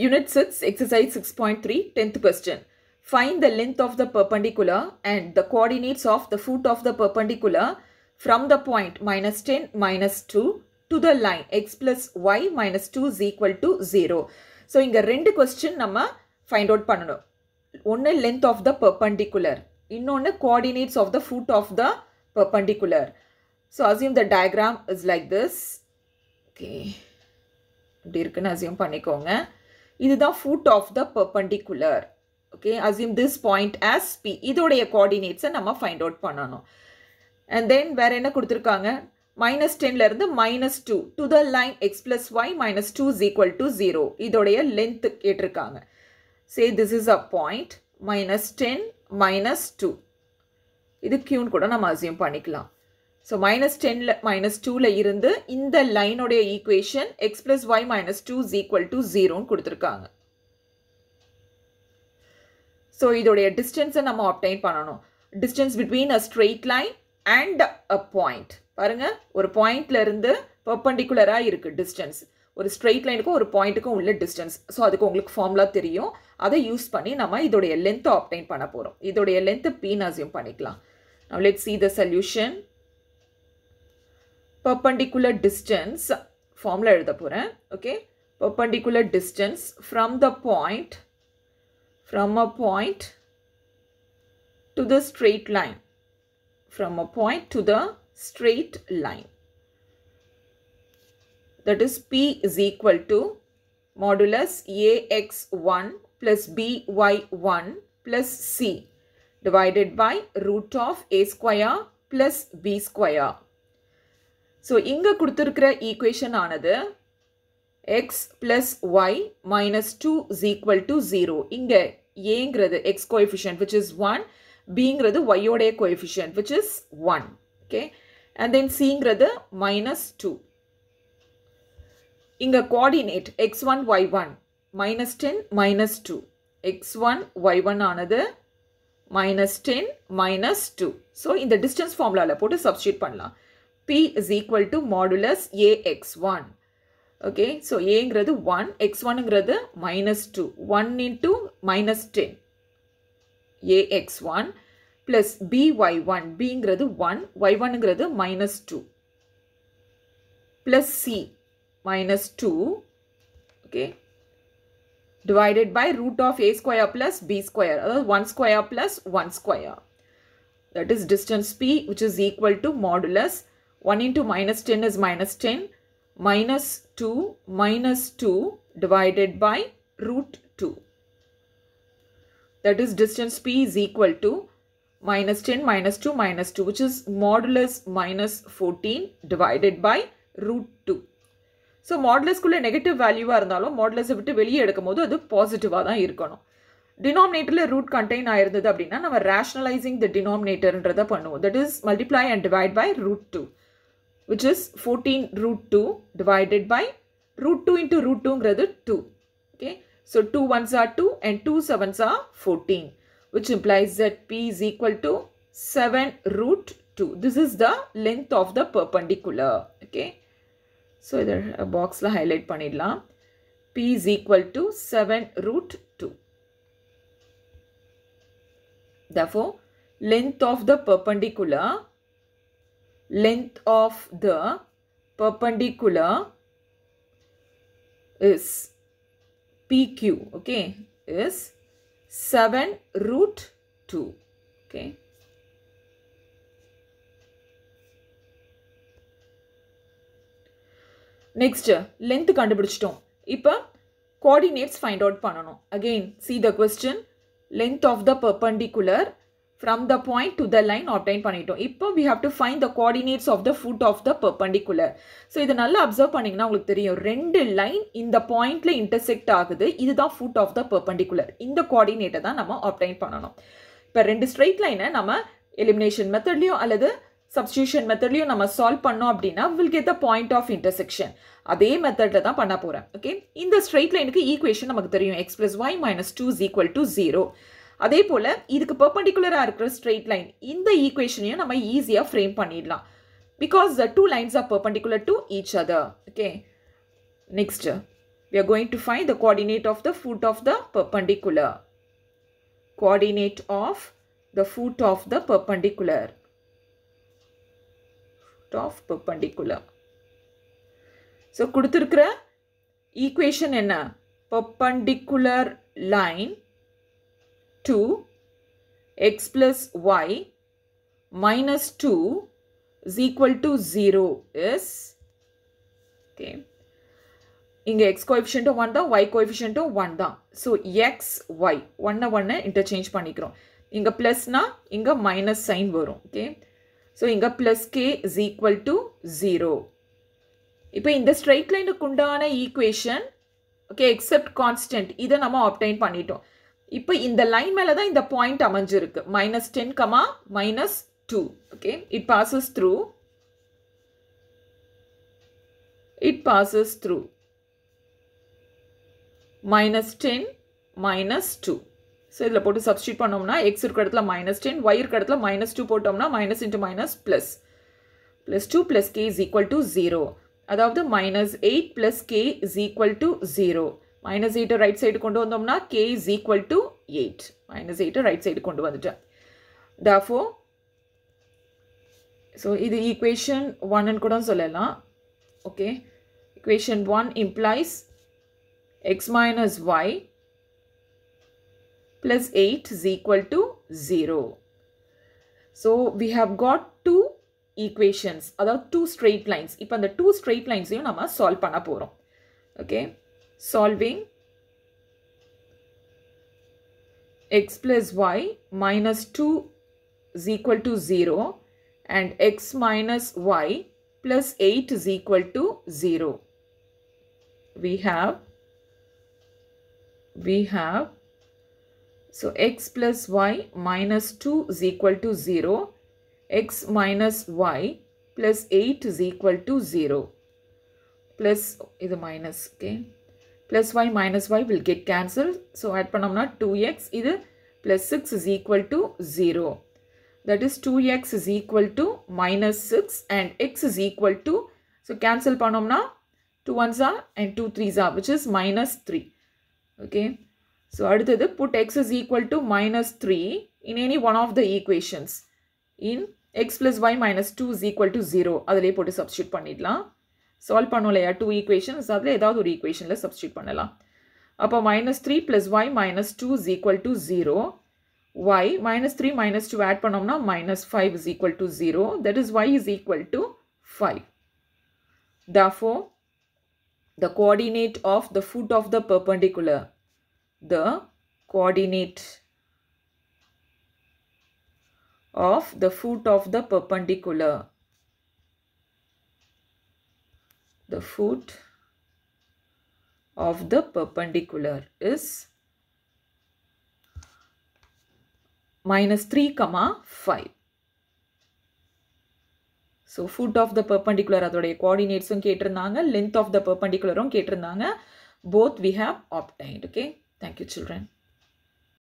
Unit 6, exercise 6.3, 10th question. Find the length of the perpendicular and the coordinates of the foot of the perpendicular from the point minus 10, minus 2 to the line x plus y minus 2 is equal to 0. So, in the rend question, nama find out pannu. One length of the perpendicular. In one coordinates of the foot of the perpendicular. So, assume the diagram is like this. Okay. Dirkan assume pannikonga. Okay. இதுதான் foot of the perpendicular okay assume this point as B இதோடைய கோஆர்டினேட்ஸை நம்ம find out பண்ணணும் and then வேறு என்ன கொடுத்துருக்காங்க minus டென்லேருந்து minus two to the line x plus y minus two is equal to zero இதோடைய லென்த்து கேட்டிருக்காங்க say this is a point minus ten minus two இது கியூன் கூட நம்ம அசியூம் பண்ணிக்கலாம் ஸோ மைனஸ் டெனில் மைனஸ் டூவில் இருந்து இந்த லைனுடைய equation x plus y minus two is equal to ஜீரோன்னு கொடுத்துருக்காங்க ஸோ இதோடைய டிஸ்டன்ஸை நம்ம அப்டைன் பண்ணணும் distance between a straight line and a point பாருங்கள் ஒரு பாயிண்ட்லேருந்து பர்பண்டிகுலராக இருக்குது டிஸ்டன்ஸ் ஒரு ஸ்ட்ரெயிட் லைனுக்கும் ஒரு பாயிண்ட்டுக்கும் உள்ள டிஸ்டன்ஸ் ஸோ அதுக்கு உங்களுக்கு ஃபார்முலா தெரியும் அதை யூஸ் பண்ணி நம்ம இதோடைய லென்த்தை ஆப்டைன் பண்ண போகிறோம் இதோடைய லென்த்து பீன் அசியூம் பண்ணிக்கலாம் now let see the solution perpendicular distance formula எழுத போகிறேன் okay perpendicular distance from the point from a point to the straight line from a point to the straight line that is P is equal to modulus AX1 plus BY1 plus C divided by root of A square plus B square so இங்கே கொடுத்துருக்கிற equation ஆனது x plus y minus two is equal to zero இங்கே ஏங்கிறது x coefficient which is one பிங்கிறது ஒய்யோடைய coefficient which is one okay and then சிங்கிறது minus two இங்கே coordinate x one y one minus ten minus two x one y one ஆனது minus ten minus two so இந்த distance ஃபார்முலாவில் போட்டு substitute பண்ணலாம் P is equal to modulus AX1. Okay, so a Aங்கிறது 1, X1ங்கிறது x1 minus 2, 1 into minus 10, AX1 plus BY1, Bங்கிறது 1, Y1ங்கிறது y1 minus 2, plus C, minus 2, okay, divided by root of A square plus B square, or 1 square plus 1 square. That is distance P which is equal to modulus 1 into minus 10 is minus 10 minus 2 minus 2 divided by root 2 that is distance p is equal to minus 10 minus 2 minus 2 which is modulus minus 14 divided by root 2 so modulus could negative value are modulus of it value positive denominator le root contain ayirundathu rationalizing the denominator that is multiply and divide by root 2 which is 14 root 2 divided by root 2 into root two, rather 2 okay so 2 ones are 2 and 2 sevens are 14 which implies that p is equal to 7 root 2 this is the length of the perpendicular okay so இதை பாக்ஸில் highlight panidla. p is equal to 7 root 2 therefore length of the perpendicular length of the perpendicular is PQ, okay, is 7 root 2, okay. Next, length கண்டுபிடிச்சிட்டோம். இப்போ, coordinates find out பண்ணனும். Again, see the question, length of the perpendicular from the point to the line obtain பண்ணிட்டோம் இப்போ we have to find the coordinates of the foot of the perpendicular so இதை நல்லா observe பண்ணிங்கன்னா உங்களுக்கு தெரியும் ரெண்டு line இந்த பாயிண்டில் இன்டர்செக்ட் ஆகுது இதுதான் ஃபுட் ஆஃப் த பெர்பண்டிகுலர் இந்த கோஆர்டினேட்டை தான் நம்ம ஆப்டைன் பண்ணணும் இப்போ ரெண்டு ஸ்ட்ரெயிட் லைனை நம்ம எலிமினேஷன் மெத்தட்லேயோ அல்லது சப்ஸ்டியூஷன் மெத்தட்லையும் நம்ம சால்வ் பண்ணோம் அப்படின்னா we'll get the point of intersection அதே மெத்தடில் தான் பண்ண போகிறேன் ஓகே இந்த ஸ்ட்ரெயிட் லைனுக்கு ஈக்குவேஷன் நமக்கு தெரியும் x plus y minus two is equal to zero அதே போல் இதுக்கு பர்பண்டிகுலராக இருக்கிற ஸ்ட்ரெயிட் லைன் இந்த ஈக்குவேஷனையும் நம்ம ஈஸியாக ஃப்ரேம் பண்ணிடலாம் because the two lines are perpendicular to each other okay next we are going to find the coordinate of the foot of the perpendicular coordinate of the foot of the perpendicular perpendicular so கொடுத்துருக்குற equation என்ன perpendicular line 2 x plus y minus 2 is equal to 0 is okay இங்க x coefficient 1 தான் y coefficient 1 தான் so x y 1 1 interchange பண்ணிக்கிறோம் இங்க plus நா இங்க minus sign வரும் okay so இங்க plus k is equal to 0 இப்போ இந்த straight line உண்டான equation okay except constant இதை நம்ம obtain பண்ணிட்டோம் இப்போ இந்த லைன் மேலே தான் இந்த பாயிண்ட் அமைஞ்சிருக்கு minus ten comma minus two okay it passes through it passes through minus ten minus two so இதில் போட்டு சப்ஸ்டியூட் பண்ணோம்னா எக்ஸ் இருக்க இடத்துல மைனஸ் டென் ஒய் இருக்க இடத்துல மைனஸ் டூ போட்டோம்னா minus into minus plus plus two plus K is equal to zero அதாவது minus eight plus K is equal to zero minus எயிட்டை ரைட் சைடு கொண்டு வந்தோம்னா K is equal to eight minus எயிட்டை right side கொண்டு வந்துட்டேன் தாஃபோ so இது equation ஒன்னு கூட சொல்லலாம் okay equation 1 implies x minus y plus 8 is equal to 0. So, we have got two equations, other two straight lines. இப்போ அந்த two straight lines யும் நாம் solve பண்ண போரும். Okay. solving x plus y minus 2 is equal to 0 and x minus y plus 8 is equal to 0. We have, we have, so x plus y minus 2 is equal to 0, x minus y plus 8 is equal to 0, plus, is a minus, okay plus y minus y will get cancelled. So add பண்ணம்னா 2x either 6 is equal to 0. That is 2x is equal to minus 6 and x is equal to so cancel பண்ணம்னா 2 1s are and 2 3s are which is minus 3. Okay. So அடுத்தது put x is equal to minus 3 in any one of the equations. In x plus y minus 2 is equal to 0. put a substitute பண்ணிடலாம் solve pannula, yeah, two equations, adhle edhavad uru equation le substitute pannula. Appa minus 3 plus y minus 2 is equal to 0. y minus 3 minus 2 add pannum 5 is equal to 0. That is y is equal to 5. Therefore, the coordinate of the foot of the perpendicular, the coordinate of the foot of the perpendicular the foot of the perpendicular is minus 3 comma 5. So foot of the perpendicular அதோடைய கோஆர்டினேட்ஸும் கேட்டிருந்தாங்க length of the பர்பண்டிகுலரும் கேட்டிருந்தாங்க both we have obtained okay thank you children